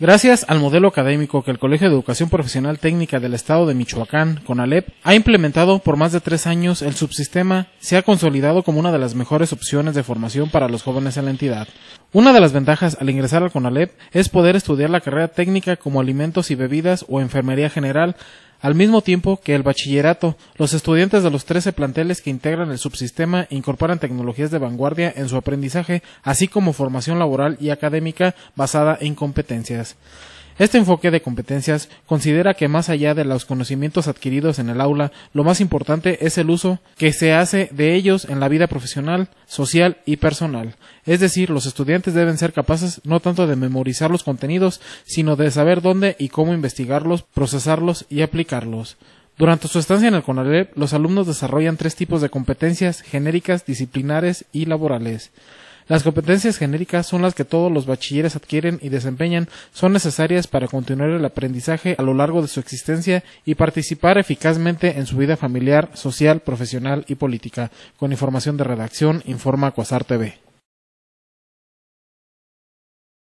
Gracias al modelo académico que el Colegio de Educación Profesional Técnica del Estado de Michoacán, CONALEP, ha implementado por más de tres años, el subsistema se ha consolidado como una de las mejores opciones de formación para los jóvenes en la entidad. Una de las ventajas al ingresar al CONALEP es poder estudiar la carrera técnica como alimentos y bebidas o enfermería general, al mismo tiempo que el bachillerato, los estudiantes de los 13 planteles que integran el subsistema incorporan tecnologías de vanguardia en su aprendizaje, así como formación laboral y académica basada en competencias. Este enfoque de competencias considera que más allá de los conocimientos adquiridos en el aula, lo más importante es el uso que se hace de ellos en la vida profesional, social y personal. Es decir, los estudiantes deben ser capaces no tanto de memorizar los contenidos, sino de saber dónde y cómo investigarlos, procesarlos y aplicarlos. Durante su estancia en el CONALEP, los alumnos desarrollan tres tipos de competencias genéricas, disciplinares y laborales. Las competencias genéricas son las que todos los bachilleres adquieren y desempeñan, son necesarias para continuar el aprendizaje a lo largo de su existencia y participar eficazmente en su vida familiar, social, profesional y política. Con información de redacción, informa Cuasar TV.